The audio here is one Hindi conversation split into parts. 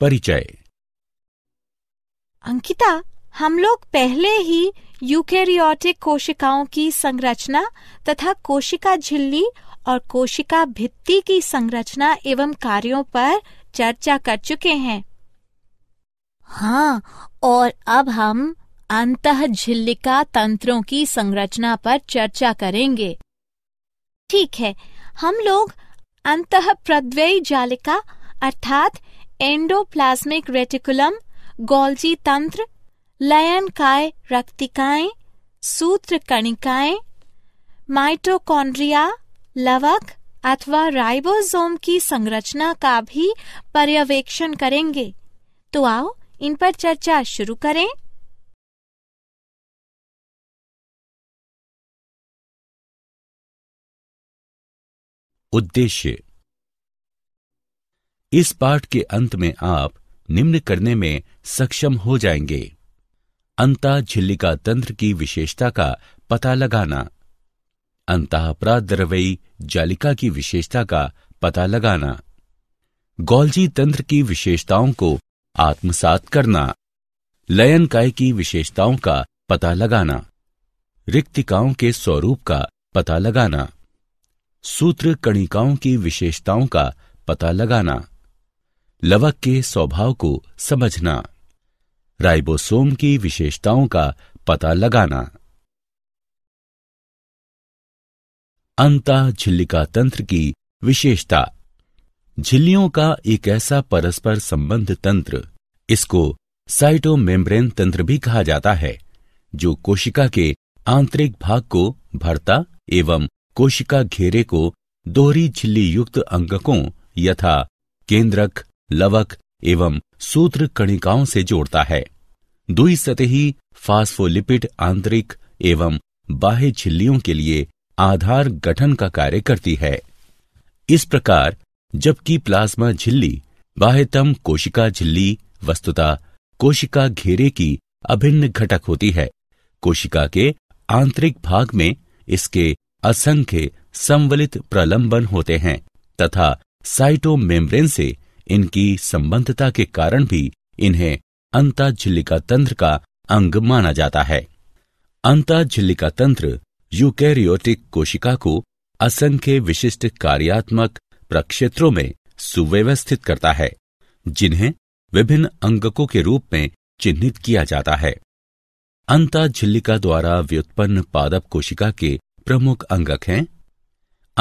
परिचय अंकिता हम लोग पहले ही यूकेरियोटिक कोशिकाओं की संरचना तथा कोशिका झिल्ली और कोशिका भित्ति की संरचना एवं कार्यों पर चर्चा कर चुके हैं हाँ और अब हम अंत झिल्लिका तंत्रों की संरचना पर चर्चा करेंगे ठीक है हम लोग अंत प्रद्वयी जालिका अर्थात एंडोप्लाज्मिक रेटिकुलम गोल्जी तंत्र लयन काय रक्तिकाएं सूत्र कणिकाएं माइटोकॉन्ड्रिया लवक अथवा राइबोसोम की संरचना का भी पर्यवेक्षण करेंगे तो आओ इन पर चर्चा शुरू करें उद्देश्य इस पाठ के अंत में आप निम्न करने में सक्षम हो जाएंगे अंता झिल्लिका तंत्र की विशेषता का पता लगाना अपराध द्रवई जालिका की विशेषता का पता लगाना गोल्जी तंत्र की विशेषताओं को आत्मसात करना लयन काय की विशेषताओं का पता लगाना रिक्तिकाओं के स्वरूप का पता लगाना सूत्र कणिकाओं की विशेषताओं का पता लगाना लवक के स्वभाव को समझना राइबोसोम की विशेषताओं का पता लगाना अंता झिल्लिका तंत्र की विशेषता झिल्लियों का एक ऐसा परस्पर संबंध तंत्र इसको साइटोमेम्ब्रेन तंत्र भी कहा जाता है जो कोशिका के आंतरिक भाग को भरता एवं कोशिका घेरे को दोहरी झिल्ली युक्त अंगकों यथा केंद्रक लवक एवं सूत्र कणिकाओं से जोड़ता है दुई सतही फास्फोलिपिड आंतरिक एवं बाह्य झिल्लियों के लिए आधार गठन का कार्य करती है इस प्रकार जबकि प्लाज्मा झिल्ली बाह्यतम कोशिका झिल्ली वस्तुता कोशिका घेरे की अभिन्न घटक होती है कोशिका के आंतरिक भाग में इसके असंख्य संवलित प्रलंबन होते हैं तथा साइटोमेम्ब्रेन से इनकी संबंधता के कारण भी इन्हें अंता झिल्लिका तंत्र का अंग माना जाता है अंता झिल्लिका तंत्र यूकैरियोटिक कोशिका को असंख्य विशिष्ट कार्यात्मक प्रक्षेत्रों में सुव्यवस्थित करता है जिन्हें विभिन्न अंगकों के रूप में चिन्हित किया जाता है अंता झिल्लिका द्वारा व्युत्पन्न पादप कोशिका के प्रमुख अंगक हैं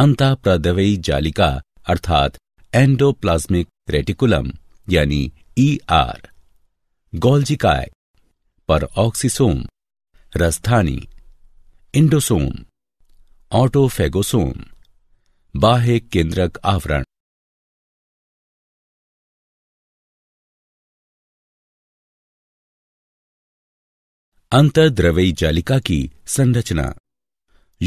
अंता प्रदवयी जालिका अर्थात एंडोप्लाज्मिक रेटिकुलम यानी ई आर गोल्जिकाय पर ऑक्सीसोम रस्थानी इंडोसोम ऑटोफेगोसोम बाह्य केंद्रक आवरण अंतर्द्रवी जालिका की संरचना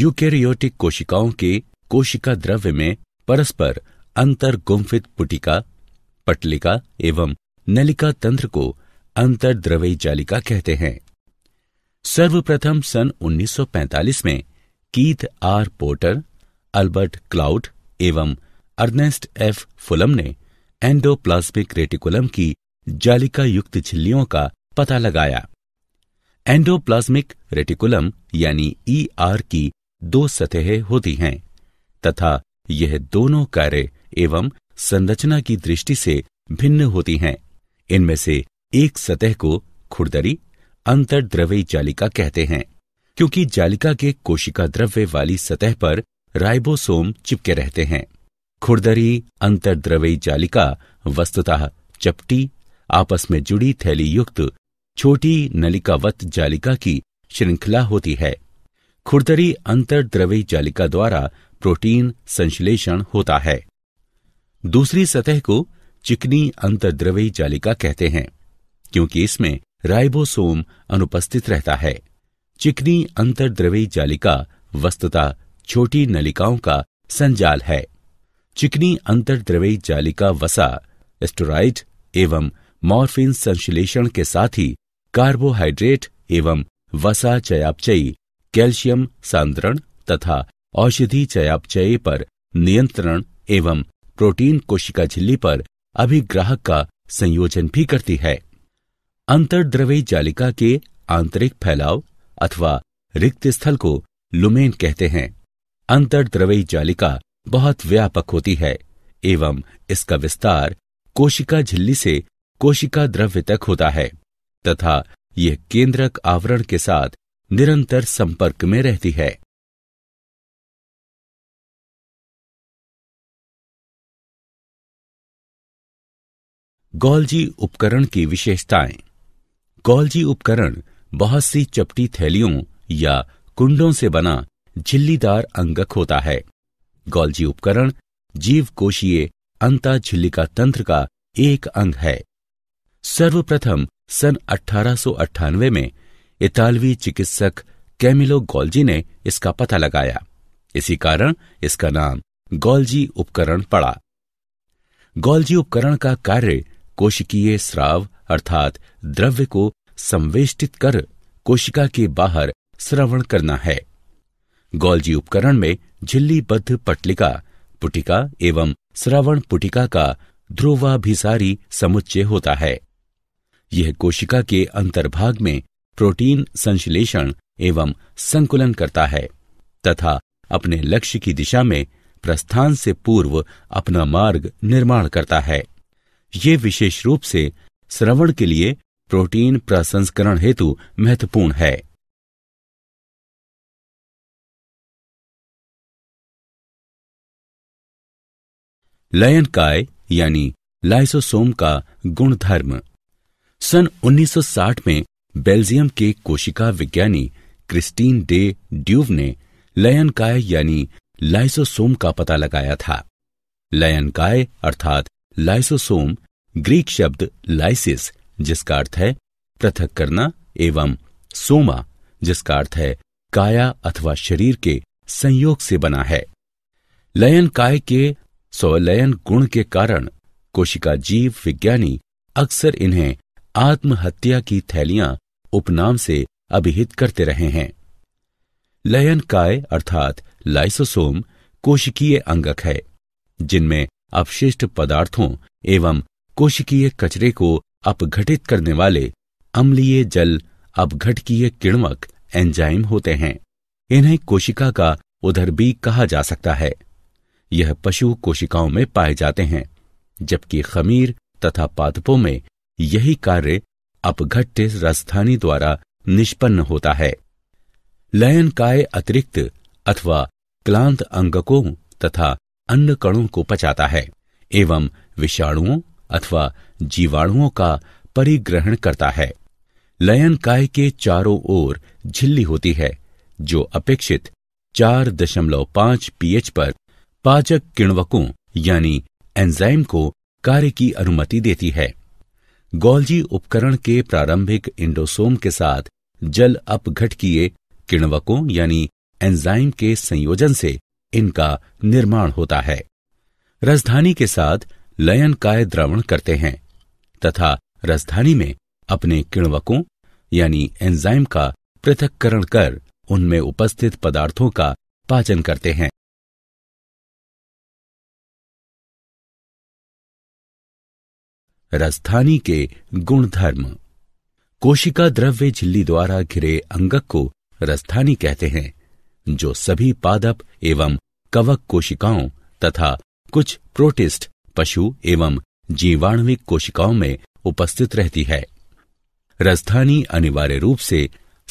यूकेरियोटिक कोशिकाओं के कोशिका द्रव्य में परस्पर अंतर्गुंफित पुटिका पटलिका एवं नलिका तंत्र को अंतरद्रवी जालिका कहते हैं सर्वप्रथम सन 1945 में Keith R Porter Albert Claude एवं अर्नेस्ट एफ फुलम ने एंडोप्लाज्मिक रेटिकुलम की जालिका युक्त झिल्लियों का पता लगाया एंडोप्लाज्मिक रेटिकुलम यानी ईआर e की दो सतहें होती हैं तथा यह दोनों कार्य एवं संरचना की दृष्टि से भिन्न होती हैं इनमें से एक सतह को खुरदरी अंतर्द्रवी जालिका कहते हैं क्योंकि जालिका के कोशिका द्रव्य वाली सतह पर राइबोसोम चिपके रहते हैं खुरदरी अंतर्द्रवी जालिका वस्तुतः चपटी आपस में जुड़ी थैली युक्त छोटी नलिकावत जालिका की श्रृंखला होती है खुरदरी अंतर्द्रवी जालिका द्वारा प्रोटीन संश्लेषण होता है दूसरी सतह को चिकनी अंतर्द्रवी जालिका कहते हैं क्योंकि इसमें राइबोसोम अनुपस्थित रहता है चिकनी अंतर्द्रवी जालिका वस्तुतः छोटी नलिकाओं का संजाल है चिकनी अंतर्द्रवी जालिका वसा स्टोराइड एवं मॉर्फिन संश्लेषण के साथ ही कार्बोहाइड्रेट एवं वसा चयापचयी कैल्शियम सांद्रण तथा औषधि चयापचय पर नियंत्रण एवं प्रोटीन कोशिका झिल्ली पर अभिग्राहक का संयोजन भी करती है अंतरद्रवी जालिका के आंतरिक फैलाव अथवा रिक्त स्थल को लुमेन कहते हैं अंतरद्रवी जालिका बहुत व्यापक होती है एवं इसका विस्तार कोशिका झिल्ली से कोशिका द्रव्य तक होता है तथा यह केंद्रक आवरण के साथ निरंतर संपर्क में रहती है गोल्जी उपकरण की विशेषताएं गोल्जी उपकरण बहुत सी चपटी थैलियों या कुंडों से बना झिल्लीदार अंगक होता है गोल्जी उपकरण जीव कोशीय अंता झिल्लिका तंत्र का एक अंग है सर्वप्रथम सन अठारह में इतालवी चिकित्सक कैमिलो गोल्जी ने इसका पता लगाया इसी कारण इसका नाम गोल्जी उपकरण पड़ा गोल्जी उपकरण का कार्य कोशिकीय स्राव अर्थात द्रव्य को संवेष्टित कर कोशिका के बाहर श्रवण करना है गोल्जी उपकरण में झिल्लीबद्ध पटलिका पुटिका एवं श्रवण पुटिका का ध्रुवाभिसारी समुच्चय होता है यह कोशिका के अंतर्भाग में प्रोटीन संश्लेषण एवं संकुलन करता है तथा अपने लक्ष्य की दिशा में प्रस्थान से पूर्व अपना मार्ग निर्माण करता है ये विशेष रूप से श्रवण के लिए प्रोटीन प्रसंस्करण हेतु महत्वपूर्ण है लयन काय यानी लाइसोसोम का गुणधर्म सन 1960 में बेल्जियम के कोशिका विज्ञानी क्रिस्टीन डे ड्यूव ने लयन काय यानी लाइसोसोम का पता लगाया था लयन काय अर्थात लाइसोसोम ग्रीक शब्द लाइसिस जिसका अर्थ है पृथक करना एवं सोमा जिसका अर्थ है काया अथवा शरीर के संयोग से बना है लयन काय के स्वलयन गुण के कारण कोशिका जीव विज्ञानी अक्सर इन्हें आत्महत्या की थैलियां उपनाम से अभिहित करते रहे हैं लयन काय अर्थात लाइसोसोम कोशिकीय अंगक है जिनमें अपशिष्ट पदार्थों एवं कोशिकीय कचरे को अपघटित करने वाले अम्लीय जल अपघटकीय किण्वक एंजाइम होते हैं इन्हें कोशिका का उधर भी कहा जा सकता है यह पशु कोशिकाओं में पाए जाते हैं जबकि खमीर तथा पादपों में यही कार्य अपघट्य राजधानी द्वारा निष्पन्न होता है लयन काय अतिरिक्त अथवा क्लांत अंगकों तथा अन्य कणों को पचाता है एवं विषाणुओं अथवा जीवाणुओं का परिग्रहण करता है लयन काय के चारों ओर झिल्ली होती है जो अपेक्षित 4.5 पीएच पर पाचक किण्वकों यानी एंजाइम को कार्य की अनुमति देती है गोल्जी उपकरण के प्रारंभिक इंडोसोम के साथ जल किए किण्वकों यानी एंजाइम के संयोजन से इनका निर्माण होता है राजधानी के साथ लयन काय द्रवण करते हैं तथा राजधानी में अपने किण्वकों यानी एंजाइम का पृथककरण कर उनमें उपस्थित पदार्थों का पाचन करते हैं राजधानी के गुणधर्म कोशिका द्रव्य झिल्ली द्वारा घिरे अंगक को राजधानी कहते हैं जो सभी पादप एवं कवक कोशिकाओं तथा कुछ प्रोटिस्ट पशु एवं जीवाणविक कोशिकाओं में उपस्थित रहती है राजधानी अनिवार्य रूप से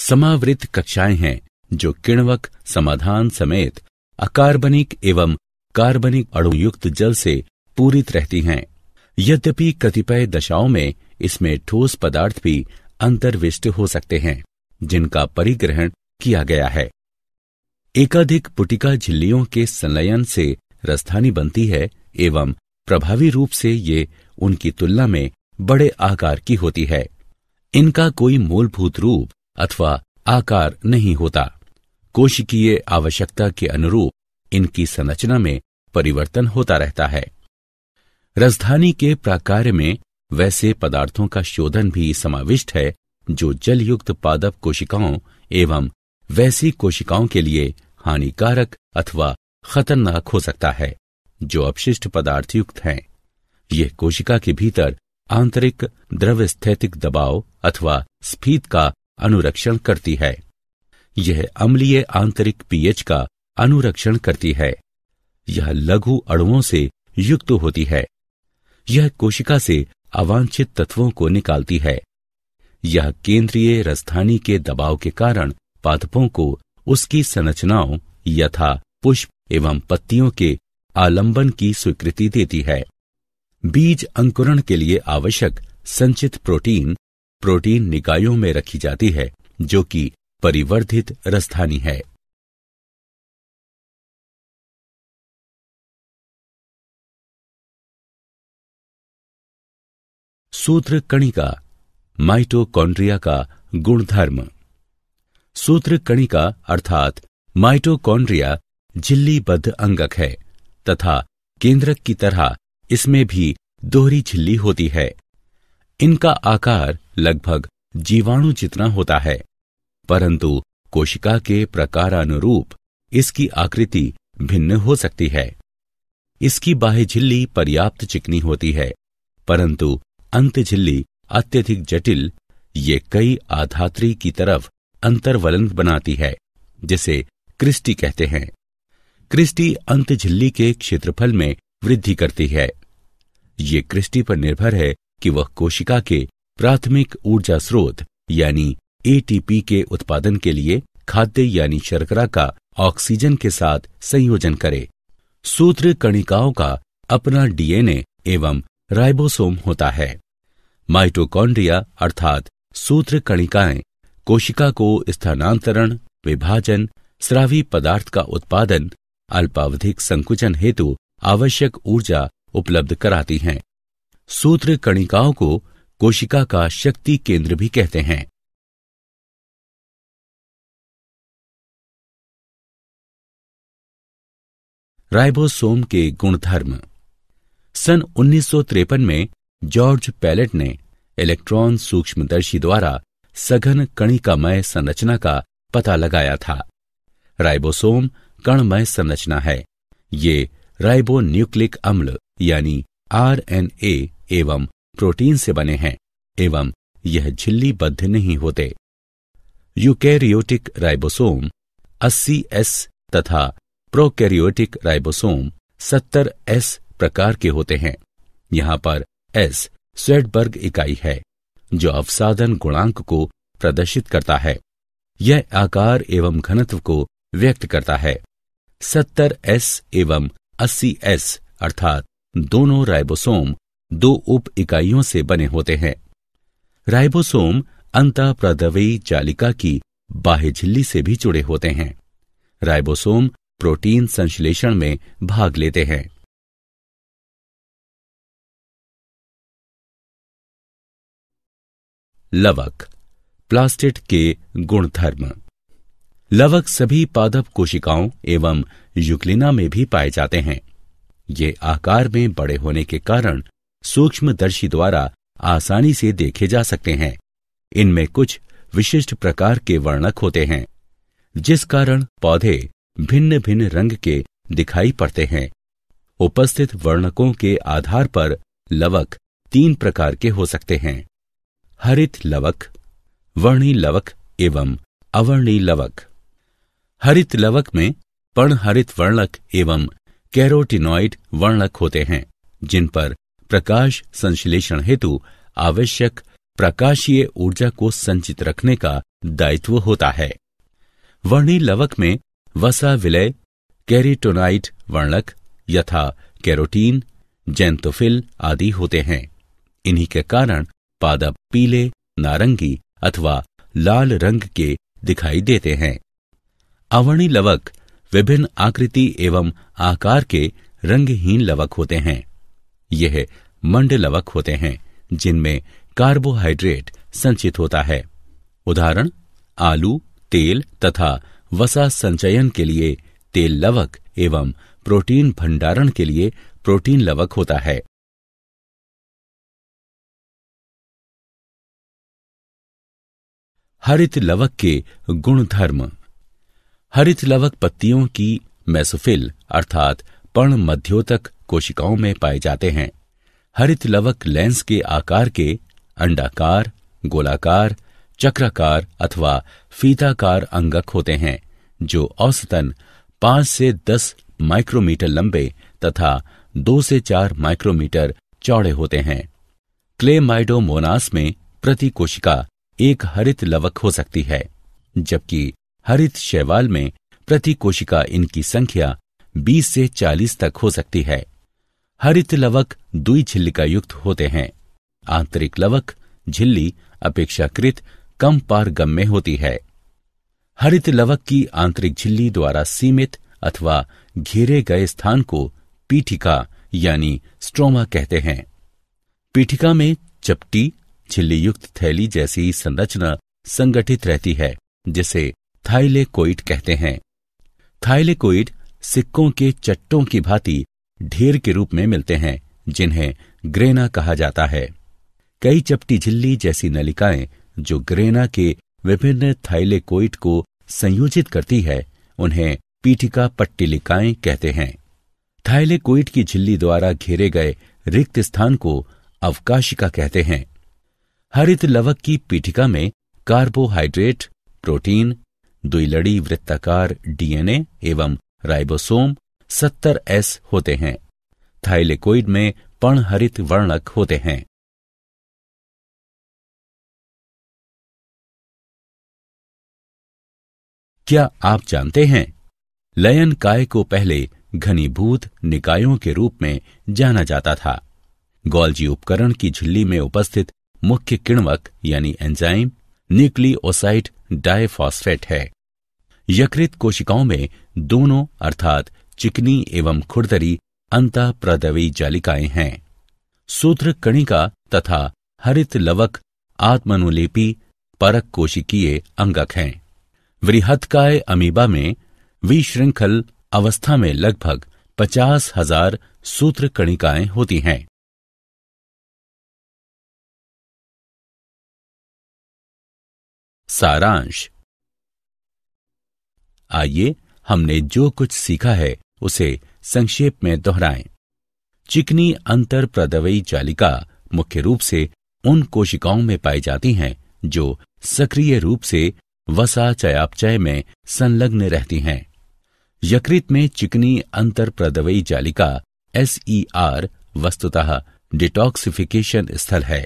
समावृत कक्षाएं हैं जो किणवक समाधान समेत अकार्बनिक एवं कार्बनिक अणुयुक्त जल से पूरित रहती हैं यद्यपि कतिपय दशाओं में इसमें ठोस पदार्थ भी अंतर्विष्ट हो सकते हैं जिनका परिग्रहण किया गया है एकाधिक पुटिका झिल्लियों के संलयन से राजधानी बनती है एवं प्रभावी रूप से ये उनकी तुलना में बड़े आकार की होती है इनका कोई मूलभूत रूप अथवा आकार नहीं होता कोशिकीय आवश्यकता के अनुरूप इनकी संरचना में परिवर्तन होता रहता है राजधानी के प्राकार्य में वैसे पदार्थों का शोधन भी समाविष्ट है जो जलयुक्त पादप कोशिकाओं एवं वैसी कोशिकाओं के लिए हानिकारक अथवा खतरनाक हो सकता है जो अपशिष्ट पदार्थ युक्त हैं यह कोशिका के भीतर आंतरिक द्रव स्थैतिक दबाव अथवा स्फीत का अनुरक्षण करती है यह अम्लीय आंतरिक पीएच का अनुरक्षण करती है यह लघु अणुओं से युक्त होती है यह कोशिका से अवांछित तत्वों को निकालती है यह केंद्रीय रसधानी के दबाव के कारण पादपों को उसकी संरचनाओं यथा पुष्प एवं पत्तियों के आलंबन की स्वीकृति देती है बीज अंकुरण के लिए आवश्यक संचित प्रोटीन प्रोटीन निकायों में रखी जाती है जो कि परिवर्धित रसधानी है सूत्र कणिका माइटोकॉन्ड्रिया का गुणधर्म सूत्र कणिका अर्थात माइटोकॉन्ड्रिया झिल्लीबद्ध अंगक है तथा केंद्रक की तरह इसमें भी दोहरी झिल्ली होती है इनका आकार लगभग जीवाणु जितना होता है परंतु कोशिका के प्रकारानुरूप इसकी आकृति भिन्न हो सकती है इसकी बाह्य झिल्ली पर्याप्त चिकनी होती है परंतु अंत झिल्ली अत्यधिक जटिल ये कई आधात्री की तरफ अंतर्वलन बनाती है जिसे क्रिस्टी कहते हैं क्रिस्टी अंत झिल्ली के क्षेत्रफल में वृद्धि करती है ये क्रिस्टी पर निर्भर है कि वह कोशिका के प्राथमिक ऊर्जा स्रोत यानी एटीपी के उत्पादन के लिए खाद्य यानी शर्करा का ऑक्सीजन के साथ संयोजन करे सूत्र कणिकाओं का अपना डीएनए एवं राइबोसोम होता है माइटोकॉन्ड्रिया अर्थात सूत्र कणिकाएं कोशिका को स्थानांतरण विभाजन स्रावी पदार्थ का उत्पादन अल्पावधिक संकुचन हेतु आवश्यक ऊर्जा उपलब्ध कराती हैं सूत्र कणिकाओं को कोशिका का शक्ति केंद्र भी कहते हैं राइबोसोम के गुणधर्म सन उन्नीस में जॉर्ज पैलेट ने इलेक्ट्रॉन सूक्ष्मदर्शी द्वारा सघन कणिकामय संरचना का पता लगाया था राइबोसोम कणमय संरचना है ये राइबो न्यूक्लिक अम्ल यानी आरएनए एवं प्रोटीन से बने हैं एवं यह झिल्लीबद्ध नहीं होते यूकैरियोटिक राइबोसोम 80s तथा प्रोकैरियोटिक राइबोसोम 70s प्रकार के होते हैं यहाँ पर एस स्वेडबर्ग इकाई है जो अवसादन गुणांक को प्रदर्शित करता है यह आकार एवं घनत्व को व्यक्त करता है सत्तर एस एवं अस्सी एस अर्थात दोनों राइबोसोम दो उप इकाइयों से बने होते हैं राइबोसोम अंत प्रदवी जालिका की बाह्य झिल्ली से भी जुड़े होते हैं राइबोसोम प्रोटीन संश्लेषण में भाग लेते हैं लवक प्लास्टिड के गुणधर्म लवक सभी पादप कोशिकाओं एवं युक्लिना में भी पाए जाते हैं ये आकार में बड़े होने के कारण सूक्ष्मदर्शी द्वारा आसानी से देखे जा सकते हैं इनमें कुछ विशिष्ट प्रकार के वर्णक होते हैं जिस कारण पौधे भिन्न भिन्न रंग के दिखाई पड़ते हैं उपस्थित वर्णकों के आधार पर लवक तीन प्रकार के हो सकते हैं हरित लवक वर्णी लवक एवं अवर्णी लवक हरित लवक में हरित वर्णक एवं कैरोटिनॉइड वर्णक होते हैं जिन पर प्रकाश संश्लेषण हेतु आवश्यक प्रकाशीय ऊर्जा को संचित रखने का दायित्व होता है वर्णी लवक में वसा विलय कैरिटोनाइट वर्णक यथा कैरोटीन जैंतोफिल आदि होते हैं इन्हीं के कारण पादप पीले नारंगी अथवा लाल रंग के दिखाई देते हैं अवर्णी लवक विभिन्न आकृति एवं आकार के रंगहीन लवक होते हैं यह मंड लवक होते हैं जिनमें कार्बोहाइड्रेट संचित होता है उदाहरण आलू तेल तथा वसा संचयन के लिए तेल लवक एवं प्रोटीन भंडारण के लिए प्रोटीन लवक होता है हरित लवक के गुणधर्म हरित लवक पत्तियों की मैसोफिल अर्थात पर्ण मध्योतक कोशिकाओं में पाए जाते हैं हरित लवक लेंस के आकार के अंडाकार गोलाकार चक्राकार अथवा फीताकार अंगक होते हैं जो औसतन पांच से दस माइक्रोमीटर लंबे तथा दो से चार माइक्रोमीटर चौड़े होते हैं क्लेमाइडोमोनास में प्रति कोशिका एक हरित लवक हो सकती है जबकि हरित शैवाल में प्रति कोशिका इनकी संख्या 20 से 40 तक हो सकती है हरित लवक दुई झिल्लिका युक्त होते हैं आंतरिक लवक झिल्ली अपेक्षाकृत कम पारगम में होती है हरित लवक की आंतरिक झिल्ली द्वारा सीमित अथवा घेरे गए स्थान को पीठिका यानी स्ट्रोमा कहते हैं पीठिका में चपटी झिल्लीयुक्त थैली जैसी संरचना संगठित रहती है जिसे थाइलेकोइड कहते हैं थाइलेकोइड सिक्कों के चट्टों की भांति ढेर के रूप में मिलते हैं जिन्हें ग्रेना कहा जाता है कई चपटी झिल्ली जैसी नलिकाएं जो ग्रेना के विभिन्न थाइलेकोइट को संयोजित करती है उन्हें पीठिका पट्टिलिकाएं कहते हैं थाइलेकोइड की झिल्ली द्वारा घेरे गए रिक्त स्थान को अवकाशिका कहते हैं हरित लवक की पीठिका में कार्बोहाइड्रेट प्रोटीन द्विलड़ी वृत्ताकार डीएनए एवं राइबोसोम एस होते हैं थाइलेकोइड में हरित वर्णक होते हैं क्या आप जानते हैं लयन काय को पहले घनीभूत निकायों के रूप में जाना जाता था गोल्जी उपकरण की झिल्ली में उपस्थित मुख्य किण्वक यानी एंजाइम न्यूक्लियोसाइट डायफॉस्फेट है यकृत कोशिकाओं में दोनों अर्थात चिकनी एवं खुरदरी अंत प्रदवी जालिकाएं हैं सूत्र कणिका तथा हरित लवक आत्मनुलेपी परक कोशिकीय अंगक हैं वृहत्काय अमीबा में विश्रृंखल अवस्था में लगभग पचास हजार सूत्र कणिकाएं होती हैं सारांश आइए हमने जो कुछ सीखा है उसे संक्षेप में दोहराएं। चिकनी अंतर प्रदवयी जालिका मुख्य रूप से उन कोशिकाओं में पाई जाती हैं जो सक्रिय रूप से वसा चयापचय में संलग्न रहती हैं यकृत में चिकनी अंतर प्रदवयी जालिका एसईआर वस्तुतः डिटॉक्सिफिकेशन स्थल है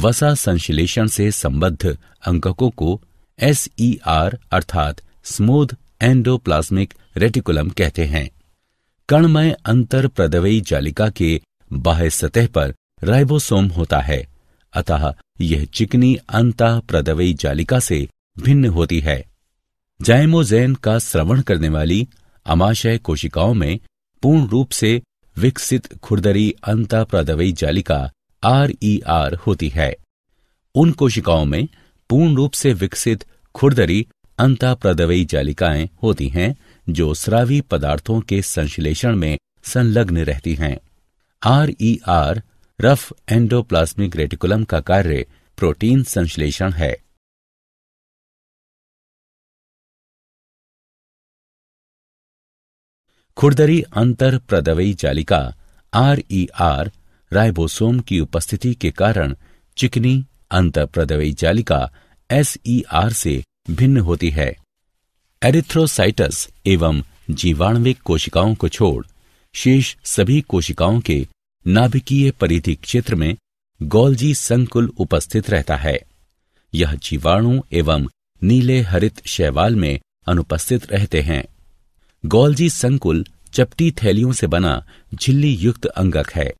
वसा संश्लेषण से संबद्ध अंककों को एस ई आर अर्थात स्मूथ एंडोप्लाज्मिक रेटिकुलम कहते हैं कणमय अंतर प्रदवयी जालिका के बाह्य सतह पर राइबोसोम होता है अतः यह चिकनी अंत प्रदवयी जालिका से भिन्न होती है जायमोजेन का श्रवण करने वाली अमाशय कोशिकाओं में पूर्ण रूप से विकसित खुरदरी अंत प्रदवयी जालिका आर ई आर होती है उन कोशिकाओं में पूर्ण रूप से विकसित खुरदरी अंताप्रदवयी जालिकाएं होती हैं जो स्रावी पदार्थों के संश्लेषण में संलग्न रहती हैं R E R rough endoplasmic reticulum का कार्य प्रोटीन संश्लेषण है खुरदरी अंतर प्रदवयी जालिका आर ई आर राइबोसोम की उपस्थिति के कारण चिकनी अंत प्रदवी जालिका एसईआर से भिन्न होती है एरिथ्रोसाइटस एवं जीवाणविक कोशिकाओं को छोड़ शेष सभी कोशिकाओं के नाभिकीय परिधि क्षेत्र में गोल्जी संकुल उपस्थित रहता है यह जीवाणु एवं नीले हरित शैवाल में अनुपस्थित रहते हैं गोल्जी संकुल चपटी थैलियों से बना झिल्ली युक्त अंगक है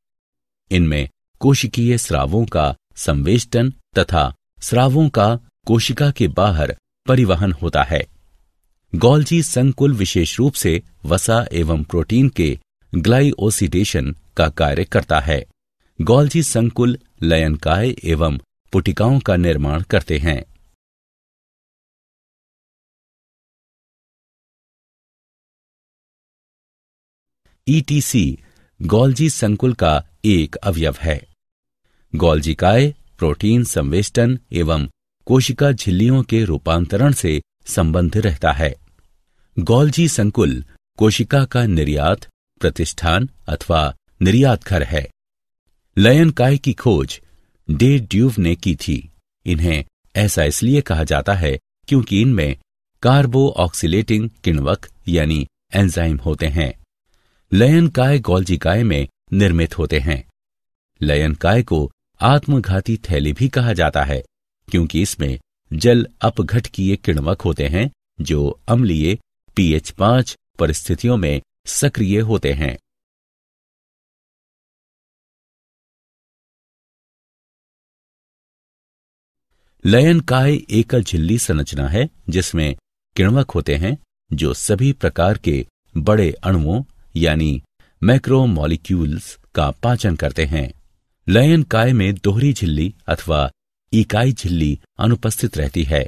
इनमें कोशिकीय स्रावों का संवेष्टन तथा स्रावों का कोशिका के बाहर परिवहन होता है गोल्जी संकुल विशेष रूप से वसा एवं प्रोटीन के ग्लाइओसिडेशन का कार्य करता है गोल्जी संकुल लयनकाय एवं पुटिकाओं का निर्माण करते हैं ईटीसी गोल्जी संकुल का एक अवयव है गोल्जी काय प्रोटीन संवेष्टन एवं कोशिका झिल्लियों के रूपांतरण से संबंध रहता है गोल्जी संकुल कोशिका का निर्यात प्रतिष्ठान अथवा निर्यात घर है लयन काय की खोज डे ड्यूव ने की थी इन्हें ऐसा इसलिए कहा जाता है क्योंकि इनमें कार्बो ऑक्सीटिंग यानी एंजाइम होते हैं लयन गोलजी गौलजिकाय में निर्मित होते हैं लयन काय को आत्मघाती थैली भी कहा जाता है क्योंकि इसमें जल अपघट किए किणवक होते हैं जो अम्लीय पीएच पांच परिस्थितियों में सक्रिय होते हैं लयन काय एकल झिल्ली संरचना है जिसमें किणवक होते हैं जो सभी प्रकार के बड़े अणुओं यानी मैक्रोमोलिक्यूल्स का पाचन करते हैं लयन काय में दोहरी झिल्ली अथवा इकाई झिल्ली अनुपस्थित रहती है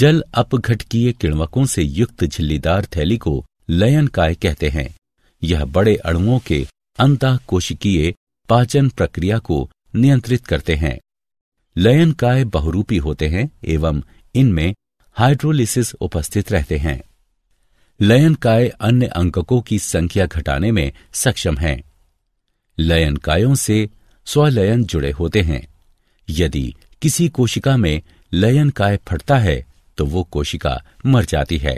जल अपघटकीय किण्वकों से युक्त झिल्लीदार थैली को लयन काय कहते हैं यह बड़े अणुओं के अंत कोशिकीय पाचन प्रक्रिया को नियंत्रित करते हैं लयन काय बहुरूपी होते हैं एवं इनमें हाइड्रोलिसिस उपस्थित रहते हैं लयनकाय अन्य अंककों की संख्या घटाने में सक्षम हैं लयनकायों से स्वलयन जुड़े होते हैं यदि किसी कोशिका में लयनकाय फटता है तो वो कोशिका मर जाती है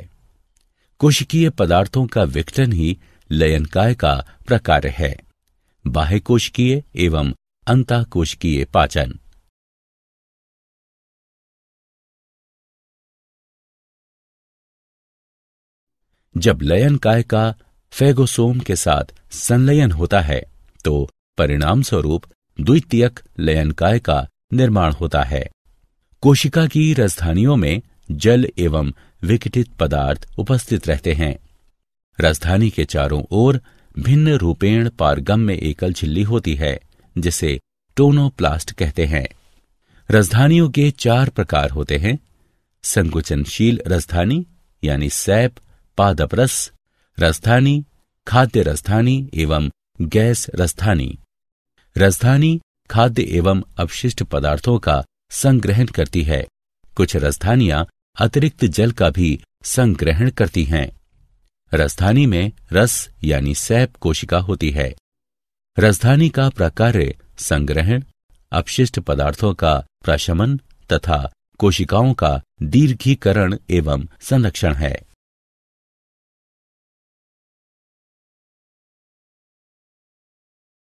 कोशिकीय पदार्थों का विघटन ही लयनकाय का प्रकार है बाह्य कोशिकीय एवं कोशिकीय पाचन जब लयन काय का फेगोसोम के साथ संलयन होता है तो परिणाम स्वरूप द्वितीयक काय का निर्माण होता है कोशिका की राजधानियों में जल एवं विकटित पदार्थ उपस्थित रहते हैं राजधानी के चारों ओर भिन्न रूपेण पारगम में एकल झिल्ली होती है जिसे टोनोप्लास्ट कहते हैं राजधानियों के चार प्रकार होते हैं संकुचनशील राजधानी यानी सैप पादपरस रसधानी खाद्य रसधानी एवं गैस रसधानी रसधानी खाद्य एवं अपशिष्ट पदार्थों का संग्रहण करती है कुछ रसधानियां अतिरिक्त जल का भी संग्रहण करती हैं रसधानी में रस यानी सैप कोशिका होती है रसधानी का प्रकार्य संग्रहण अपशिष्ट पदार्थों का प्रशमन तथा कोशिकाओं का दीर्घीकरण एवं संरक्षण है